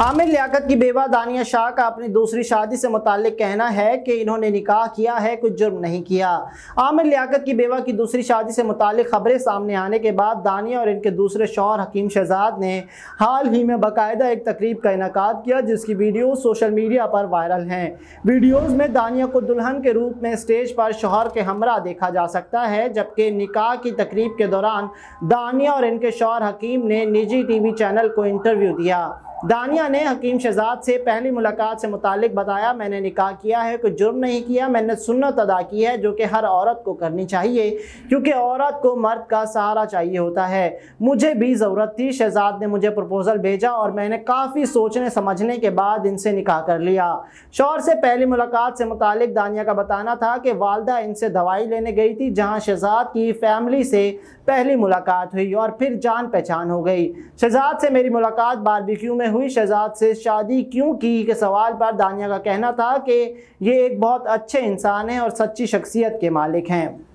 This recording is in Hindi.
आमिर लियाकत की बेवा दानिया शाह का अपनी दूसरी शादी से मुतल कहना है कि इन्होंने निकाह किया है कुछ जुर्म नहीं किया आमिर लियाकत की बेवा की दूसरी शादी से मुतल खबरें सामने आने के बाद दानिया और इनके दूसरे शौहर हकीम शहजाद ने हाल ही में बाकायदा एक तकरीब का इनका किया जिसकी वीडियो सोशल मीडिया पर वायरल हैं वीडियोज़ में दानिया को दुल्हन के रूप में स्टेज पर शोहर के हमरा देखा जा सकता है जबकि निकाह की तकरीब के दौरान दानिया और इनके शौहर हकीम ने निजी टी वी चैनल को इंटरव्यू दिया दानिया ने हकीम शहजाद से पहली मुलाकात से मुतक बताया मैंने निकाह किया है कोई जुर्म नहीं किया मैंने सुन्नत अदा की है जो कि हर औरत को करनी चाहिए क्योंकि औरत को मर्द का सहारा चाहिए होता है मुझे भी ज़रूरत थी शहजाद ने मुझे प्रपोज़ल भेजा और मैंने काफ़ी सोचने समझने के बाद इनसे निकाह कर लिया शौर से पहली मुलाकात से मुतक दानिया का बताना था कि वालदा इनसे दवाई लेने गई थी जहाँ शहजाद की फैमिली से पहली मुलाकात हुई और फिर जान पहचान हो गई शहजाद से मेरी मुलाकात बारबिक्यू में में हुई शहजाद से शादी क्यों की के सवाल पर दानिया का कहना था कि ये एक बहुत अच्छे इंसान हैं और सच्ची शख्सियत के मालिक हैं